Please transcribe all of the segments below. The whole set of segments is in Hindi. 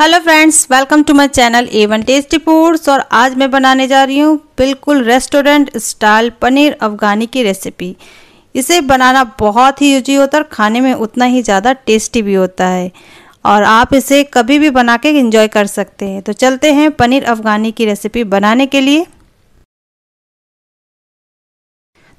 hello friends welcome to my channel Avon tasty foods और आज मैं बनाने जा रही हूँ बिल्कुल रेस्टोरेंट स्टाइल पनीर अफगानी की रेसिपी इसे बनाना बहुत ही यूज़ी होता है और खाने में उतना ही ज़्यादा टेस्टी भी होता है और आप इसे कभी भी बना के इंजॉय कर सकते हैं तो चलते हैं पनीर अफगानी की रेसिपी बनाने के लिए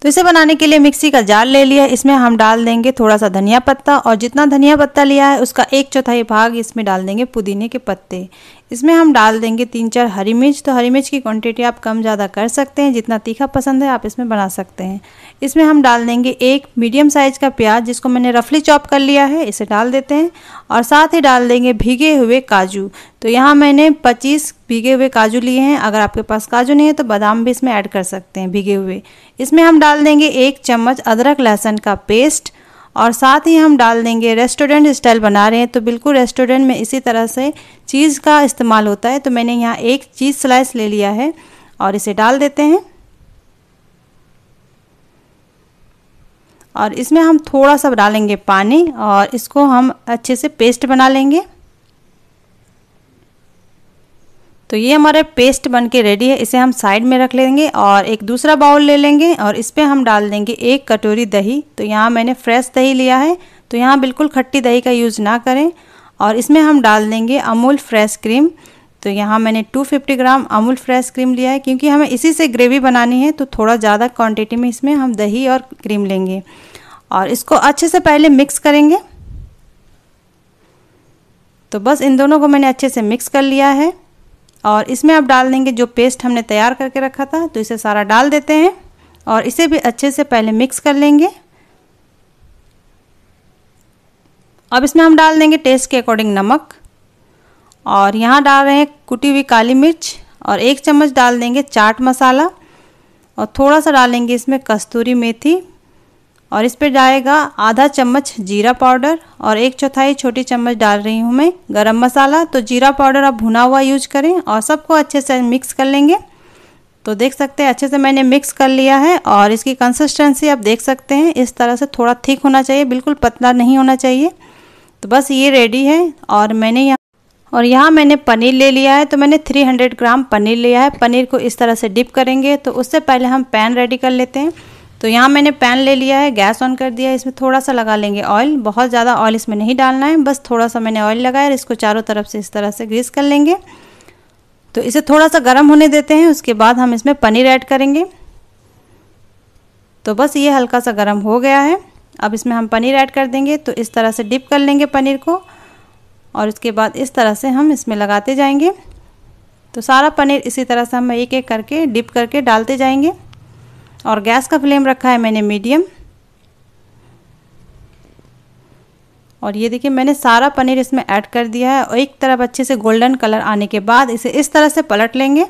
तो इसे बनाने के लिए मिक्सी का जार ले लिया इसमें हम डाल देंगे थोड़ा सा धनिया पत्ता और जितना धनिया पत्ता लिया है उसका एक चौथाई भाग इसमें डाल देंगे पुदीने के पत्ते इसमें हम डाल देंगे तीन चार हरी मिर्च तो हरी मिर्च की क्वांटिटी आप कम ज़्यादा कर सकते हैं जितना तीखा पसंद है आप इसमें बना सकते हैं इसमें हम डाल देंगे एक मीडियम साइज़ का प्याज जिसको मैंने रफली चॉप कर लिया है इसे डाल देते हैं और साथ ही डाल देंगे भीगे हुए काजू तो यहाँ मैंने 25 भीगे हुए काजू लिए हैं अगर आपके पास काजू नहीं है तो बादाम भी इसमें ऐड कर सकते हैं भीगे हुए इसमें हम डाल देंगे एक चम्मच अदरक लहसुन का पेस्ट और साथ ही हम डाल देंगे रेस्टोरेंट स्टाइल बना रहे हैं तो बिल्कुल रेस्टोरेंट में इसी तरह से चीज़ का इस्तेमाल होता है तो मैंने यहाँ एक चीज़ स्लाइस ले लिया है और इसे डाल देते हैं और इसमें हम थोड़ा सा डालेंगे पानी और इसको हम अच्छे से पेस्ट बना लेंगे तो ये हमारा पेस्ट बन के रेडी है इसे हम साइड में रख लेंगे और एक दूसरा बाउल ले लेंगे और इस पर हम डाल देंगे एक कटोरी दही तो यहाँ मैंने फ्रेश दही लिया है तो यहाँ बिल्कुल खट्टी दही का यूज़ ना करें और इसमें हम डाल देंगे अमूल फ्रेश क्रीम तो यहाँ मैंने 250 ग्राम अमूल फ्रेश क्रीम लिया है क्योंकि हमें इसी से ग्रेवी बनानी है तो थोड़ा ज़्यादा क्वांटिटी में इसमें हम दही और क्रीम लेंगे और इसको अच्छे से पहले मिक्स करेंगे तो बस इन दोनों को मैंने अच्छे से मिक्स कर लिया है और इसमें अब डाल देंगे जो पेस्ट हमने तैयार करके रखा था तो इसे सारा डाल देते हैं और इसे भी अच्छे से पहले मिक्स कर लेंगे अब इसमें हम डाल देंगे टेस्ट के अकॉर्डिंग नमक और यहाँ डाल रहे हैं कुटी हुई काली मिर्च और एक चम्मच डाल देंगे चाट मसाला और थोड़ा सा डालेंगे इसमें कस्तूरी मेथी और इस पर डालेगा आधा चम्मच जीरा पाउडर और एक चौथाई छोटी चम्मच डाल रही हूँ मैं गरम मसाला तो जीरा पाउडर आप भुना हुआ यूज करें और सबको अच्छे से मिक्स कर लेंगे तो देख सकते हैं अच्छे से मैंने मिक्स कर लिया है और इसकी कंसिस्टेंसी आप देख सकते हैं इस तरह से थोड़ा थिक होना चाहिए बिल्कुल पतला नहीं होना चाहिए तो बस ये रेडी है और मैंने यहाँ और यहाँ मैंने पनीर ले लिया है तो मैंने 300 ग्राम पनीर लिया है पनीर को इस तरह से डिप करेंगे तो उससे पहले हम पैन रेडी कर लेते हैं तो यहाँ मैंने पैन ले लिया है गैस ऑन कर दिया है इसमें थोड़ा सा लगा लेंगे ऑयल बहुत ज़्यादा ऑयल इसमें नहीं डालना है बस थोड़ा सा मैंने ऑयल लगाया और इसको चारों तरफ से इस तरह से ग्रीस कर लेंगे तो इसे थोड़ा सा गर्म होने देते हैं उसके बाद हम इसमें पनीर ऐड करेंगे तो बस ये हल्का सा गर्म हो गया है अब इसमें हम पनीर ऐड कर देंगे तो इस तरह से डिप कर लेंगे पनीर को और उसके बाद इस तरह से हम इसमें लगाते जाएंगे तो सारा पनीर इसी तरह से हम एक एक करके डिप करके डालते जाएंगे और गैस का फ्लेम रखा है मैंने मीडियम और ये देखिए मैंने सारा पनीर इसमें ऐड कर दिया है और एक तरफ अच्छे से गोल्डन कलर आने के बाद इसे इस तरह से पलट लेंगे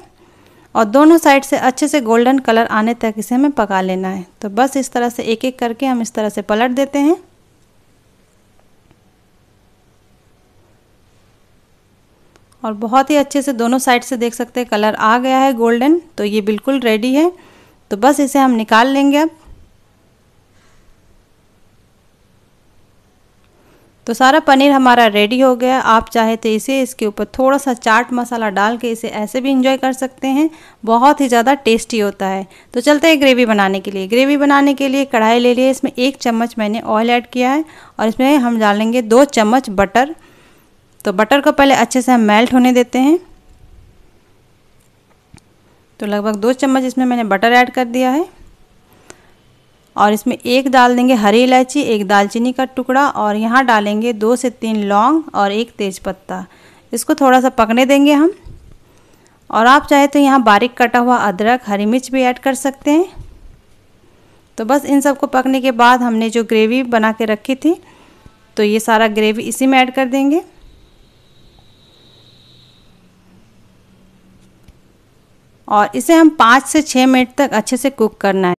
और दोनों साइड से अच्छे से गोल्डन कलर आने तक इसे हमें पका लेना है तो बस इस तरह से एक एक करके हम इस तरह से पलट देते हैं और बहुत ही अच्छे से दोनों साइड से देख सकते हैं कलर आ गया है गोल्डन तो ये बिल्कुल रेडी है तो बस इसे हम निकाल लेंगे अब तो सारा पनीर हमारा रेडी हो गया आप चाहे तो इसे इसके ऊपर थोड़ा सा चाट मसाला डाल के इसे ऐसे भी इंजॉय कर सकते हैं बहुत ही ज़्यादा टेस्टी होता है तो चलते हैं ग्रेवी बनाने के लिए ग्रेवी बनाने के लिए कढ़ाई ले लिए इसमें एक चम्मच मैंने ऑयल ऐड किया है और इसमें हम डालेंगे दो चम्मच बटर तो बटर को पहले अच्छे से हम मेल्ट होने देते हैं तो लगभग दो चम्मच इसमें मैंने बटर ऐड कर दिया है और इसमें एक डाल देंगे हरी इलायची एक दालचीनी का टुकड़ा और यहाँ डालेंगे दो से तीन लौंग और एक तेज़पत्ता इसको थोड़ा सा पकने देंगे हम और आप चाहे तो यहाँ बारीक कटा हुआ अदरक हरी मिर्च भी ऐड कर सकते हैं तो बस इन सबको पकने के बाद हमने जो ग्रेवी बना के रखी थी तो ये सारा ग्रेवी इसी में ऐड कर देंगे और इसे हम पाँच से छः मिनट तक अच्छे से कुक करना है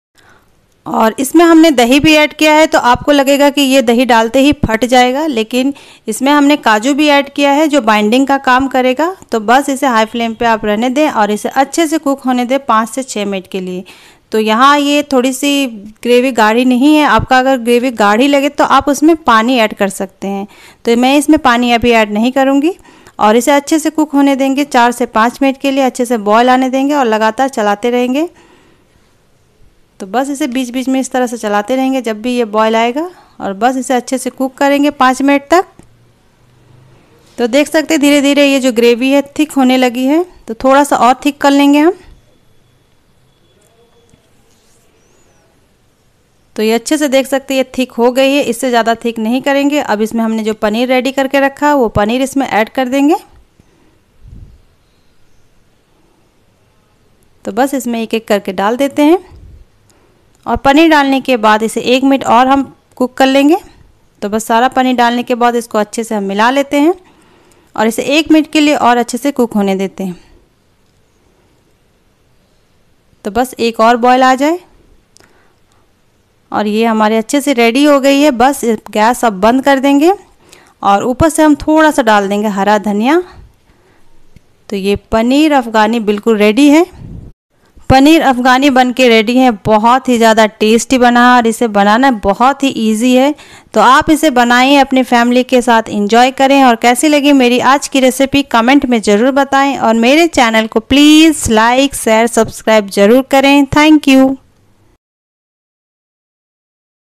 और इसमें हमने दही भी ऐड किया है तो आपको लगेगा कि ये दही डालते ही फट जाएगा लेकिन इसमें हमने काजू भी ऐड किया है जो बाइंडिंग का काम करेगा तो बस इसे हाई फ्लेम पे आप रहने दें और इसे अच्छे से कुक होने दें पाँच से छः मिनट के लिए तो यहाँ ये थोड़ी सी ग्रेवी गाढ़ी नहीं है आपका अगर ग्रेवी गाढ़ी लगे तो आप उसमें पानी ऐड कर सकते हैं तो मैं इसमें पानी अभी ऐड नहीं करूँगी और इसे अच्छे से कुक होने देंगे चार से पाँच मिनट के लिए अच्छे से बॉयल आने देंगे और लगातार चलाते रहेंगे तो बस इसे बीच बीच में इस तरह से चलाते रहेंगे जब भी ये बॉयल आएगा और बस इसे अच्छे से कुक करेंगे पाँच मिनट तक तो देख सकते धीरे धीरे ये जो ग्रेवी है थिक होने लगी है तो थोड़ा सा और थिक कर लेंगे हम तो ये अच्छे से देख सकते हैं ये थिक हो गई है इससे ज़्यादा थिक नहीं करेंगे अब इसमें हमने जो पनीर रेडी करके रखा वो पनीर इसमें ऐड कर देंगे तो बस इसमें एक एक करके डाल देते हैं और पनीर डालने के बाद इसे एक मिनट और हम कुक कर लेंगे तो बस सारा पनीर डालने के बाद इसको अच्छे से हम मिला लेते हैं और इसे एक मिनट के लिए और अच्छे से कुक होने देते हैं तो बस एक और बॉयल आ जाए और ये हमारे अच्छे से रेडी हो गई है बस गैस अब बंद कर देंगे और ऊपर से हम थोड़ा सा डाल देंगे हरा धनिया तो ये पनीर अफ़गानी बिल्कुल रेडी है पनीर अफ़गानी बन के रेडी है बहुत ही ज़्यादा टेस्टी बना और इसे बनाना बहुत ही इजी है तो आप इसे बनाएं अपनी फैमिली के साथ इंजॉय करें और कैसी लगी मेरी आज की रेसिपी कमेंट में ज़रूर बताएं और मेरे चैनल को प्लीज़ लाइक शेयर सब्सक्राइब ज़रूर करें थैंक यू